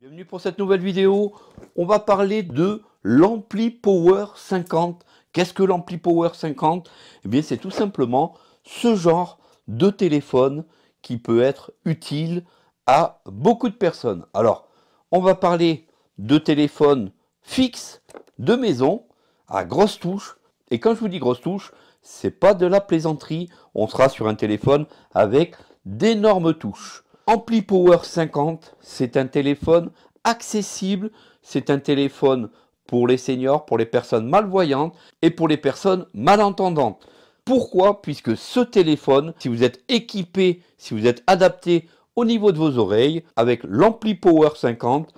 Bienvenue pour cette nouvelle vidéo. On va parler de l'ampli Power 50. Qu'est-ce que l'ampli Power 50 Eh bien, c'est tout simplement ce genre de téléphone qui peut être utile à beaucoup de personnes. Alors, on va parler de téléphone fixe de maison à grosse touche. Et quand je vous dis grosse touche, c'est pas de la plaisanterie. On sera sur un téléphone avec d'énormes touches. Ampli Power 50, c'est un téléphone accessible, c'est un téléphone pour les seniors, pour les personnes malvoyantes et pour les personnes malentendantes. Pourquoi Puisque ce téléphone, si vous êtes équipé, si vous êtes adapté au niveau de vos oreilles avec l'Ampli Power 50,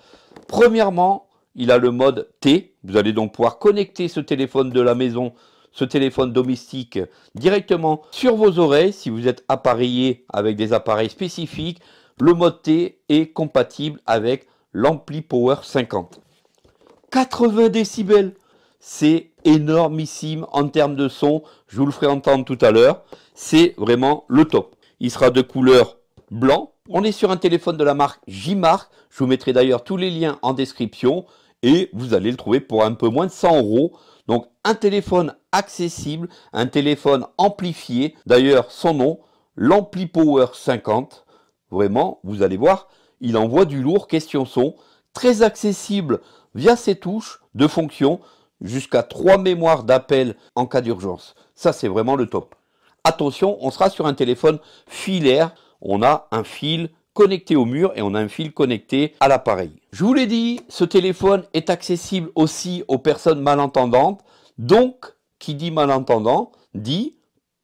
premièrement, il a le mode T. Vous allez donc pouvoir connecter ce téléphone de la maison, ce téléphone domestique directement sur vos oreilles si vous êtes appareillé avec des appareils spécifiques, le mode T est compatible avec l'ampli Power 50. 80 décibels, c'est énormissime en termes de son. Je vous le ferai entendre tout à l'heure. C'est vraiment le top. Il sera de couleur blanc. On est sur un téléphone de la marque J-Mark. Je vous mettrai d'ailleurs tous les liens en description et vous allez le trouver pour un peu moins de 100 euros. Donc un téléphone accessible, un téléphone amplifié. D'ailleurs, son nom, l'ampli Power 50. Vraiment, vous allez voir, il envoie du lourd. Question son, très accessible via ses touches de fonction, jusqu'à trois mémoires d'appel en cas d'urgence. Ça, c'est vraiment le top. Attention, on sera sur un téléphone filaire. On a un fil connecté au mur et on a un fil connecté à l'appareil. Je vous l'ai dit, ce téléphone est accessible aussi aux personnes malentendantes. Donc, qui dit malentendant, dit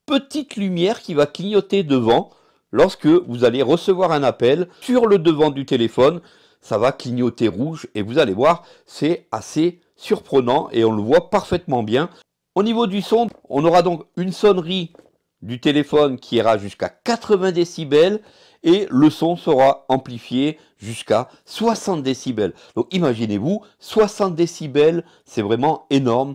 petite lumière qui va clignoter devant lorsque vous allez recevoir un appel sur le devant du téléphone, ça va clignoter rouge et vous allez voir, c'est assez surprenant et on le voit parfaitement bien. Au niveau du son, on aura donc une sonnerie du téléphone qui ira jusqu'à 80 décibels et le son sera amplifié jusqu'à 60 décibels. Donc imaginez-vous, 60 décibels, c'est vraiment énorme.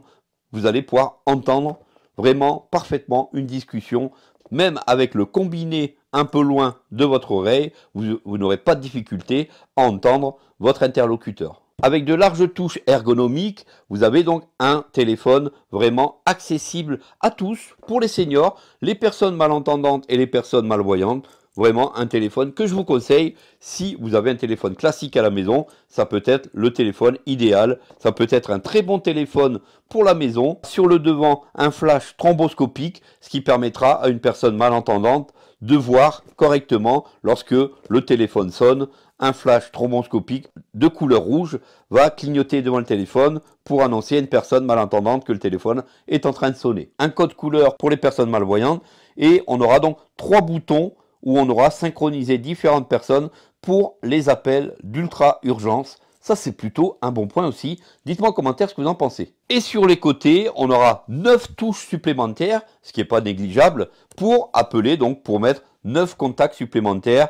Vous allez pouvoir entendre vraiment parfaitement une discussion, même avec le combiné un peu loin de votre oreille, vous, n'aurez pas de difficulté à entendre votre interlocuteur. Avec de larges touches ergonomiques, vous avez donc un téléphone vraiment accessible à tous, pour les seniors, les personnes malentendantes et les personnes malvoyantes. Vraiment un téléphone que je vous conseille. Si vous avez un téléphone classique à la maison, ça peut être le téléphone idéal. Ça peut être un très bon téléphone pour la maison. Sur le devant, un flash thromboscopique, ce qui permettra à une personne malentendante de voir correctement lorsque le téléphone sonne. Un flash thromboscopique de couleur rouge va clignoter devant le téléphone pour annoncer à une personne malentendante que le téléphone est en train de sonner. Un code couleur pour les personnes malvoyantes et on aura donc trois boutons où on aura synchronisé différentes personnes pour les appels d'ultra-urgence ça, c'est plutôt un bon point aussi. Dites-moi en commentaire ce que vous en pensez. Et sur les côtés, on aura 9 touches supplémentaires, ce qui n'est pas négligeable, pour appeler, donc pour mettre 9 contacts supplémentaires.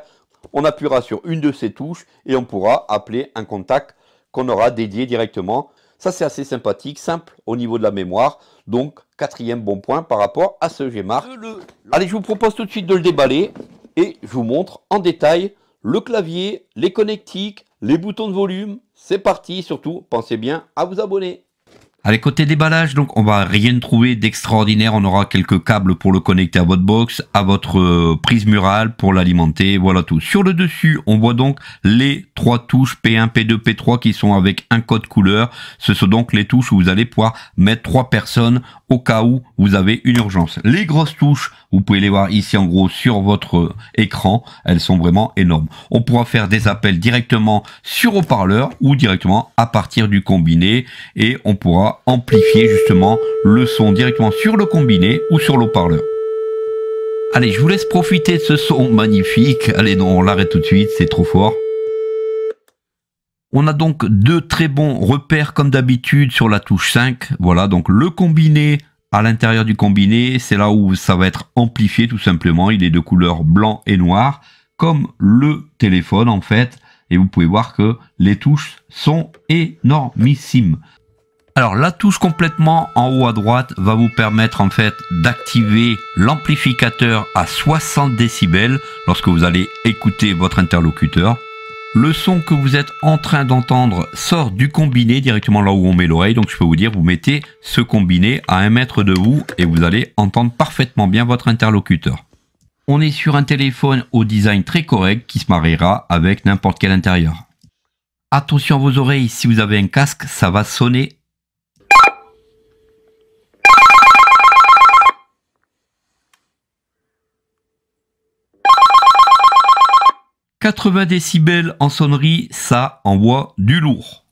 On appuiera sur une de ces touches et on pourra appeler un contact qu'on aura dédié directement. Ça, c'est assez sympathique, simple au niveau de la mémoire. Donc, quatrième bon point par rapport à ce Gmark. Allez, je vous propose tout de suite de le déballer et je vous montre en détail le clavier, les connectiques, les boutons de volume, c'est parti, surtout pensez bien à vous abonner. Allez, côté déballage, donc on va rien trouver d'extraordinaire. On aura quelques câbles pour le connecter à votre box, à votre euh, prise murale pour l'alimenter, voilà tout. Sur le dessus, on voit donc les trois touches P1, P2, P3 qui sont avec un code couleur. Ce sont donc les touches où vous allez pouvoir mettre trois personnes au cas où vous avez une urgence. Les grosses touches, vous pouvez les voir ici en gros sur votre euh, écran. Elles sont vraiment énormes. On pourra faire des appels directement sur haut-parleur ou directement à partir du combiné et on pourra amplifier justement le son directement sur le combiné ou sur l'eau-parleur. Allez, je vous laisse profiter de ce son magnifique. Allez, non, on l'arrête tout de suite, c'est trop fort. On a donc deux très bons repères comme d'habitude sur la touche 5. Voilà, donc le combiné à l'intérieur du combiné, c'est là où ça va être amplifié tout simplement. Il est de couleur blanc et noir, comme le téléphone en fait. Et vous pouvez voir que les touches sont énormissimes. Alors la touche complètement en haut à droite va vous permettre en fait d'activer l'amplificateur à 60 décibels lorsque vous allez écouter votre interlocuteur. Le son que vous êtes en train d'entendre sort du combiné directement là où on met l'oreille. Donc je peux vous dire, vous mettez ce combiné à un mètre de vous et vous allez entendre parfaitement bien votre interlocuteur. On est sur un téléphone au design très correct qui se mariera avec n'importe quel intérieur. Attention à vos oreilles, si vous avez un casque, ça va sonner 80 décibels en sonnerie, ça envoie du lourd.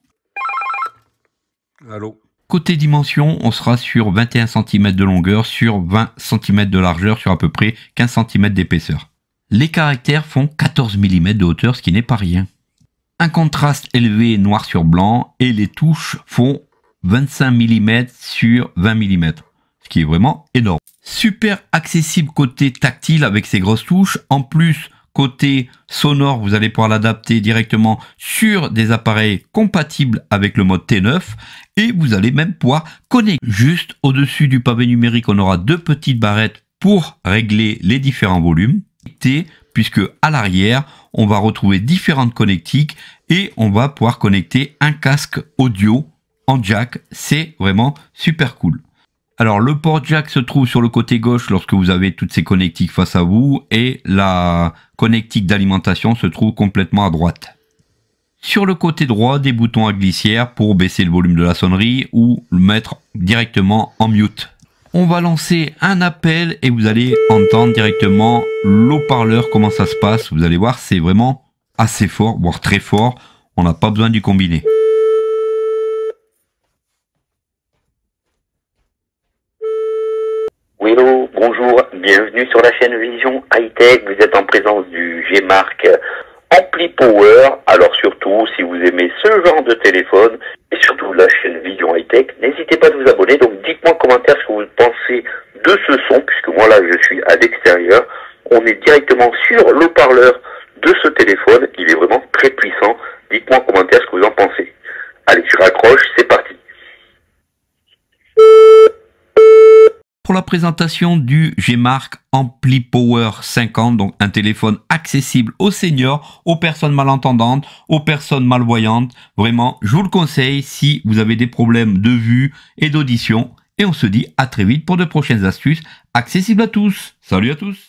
Côté dimension, on sera sur 21 cm de longueur, sur 20 cm de largeur, sur à peu près 15 cm d'épaisseur. Les caractères font 14 mm de hauteur, ce qui n'est pas rien. Un contraste élevé noir sur blanc et les touches font 25 mm sur 20 mm, ce qui est vraiment énorme. Super accessible côté tactile avec ses grosses touches. En plus, côté sonore, vous allez pouvoir l'adapter directement sur des appareils compatibles avec le mode T9 et vous allez même pouvoir connecter. Juste au-dessus du pavé numérique, on aura deux petites barrettes pour régler les différents volumes puisque à l'arrière, on va retrouver différentes connectiques et on va pouvoir connecter un casque audio en jack. C'est vraiment super cool. Alors le port jack se trouve sur le côté gauche lorsque vous avez toutes ces connectiques face à vous et la connectique d'alimentation se trouve complètement à droite. Sur le côté droit, des boutons à glissière pour baisser le volume de la sonnerie ou le mettre directement en mute. On va lancer un appel et vous allez entendre directement l'eau-parleur comment ça se passe. Vous allez voir, c'est vraiment assez fort, voire très fort. On n'a pas besoin du combiné. Hello, bonjour, bienvenue sur la chaîne Vision High Tech. Vous êtes en présence du G-Mark euh, Ampli Power. Alors surtout, si vous aimez ce genre de téléphone et surtout la chaîne Vision High Tech, n'hésitez pas à vous abonner. Donc dites-moi en commentaire ce que vous pensez de ce son, puisque moi là je suis à l'extérieur. On est directement sur le parleur de ce téléphone. Il est vraiment très puissant. Dites-moi en commentaire ce que vous en pensez. Allez, je raccroche, c'est parti. pour la présentation du G-Mark Ampli Power 50, donc un téléphone accessible aux seniors, aux personnes malentendantes, aux personnes malvoyantes. Vraiment, je vous le conseille si vous avez des problèmes de vue et d'audition. Et on se dit à très vite pour de prochaines astuces accessibles à tous. Salut à tous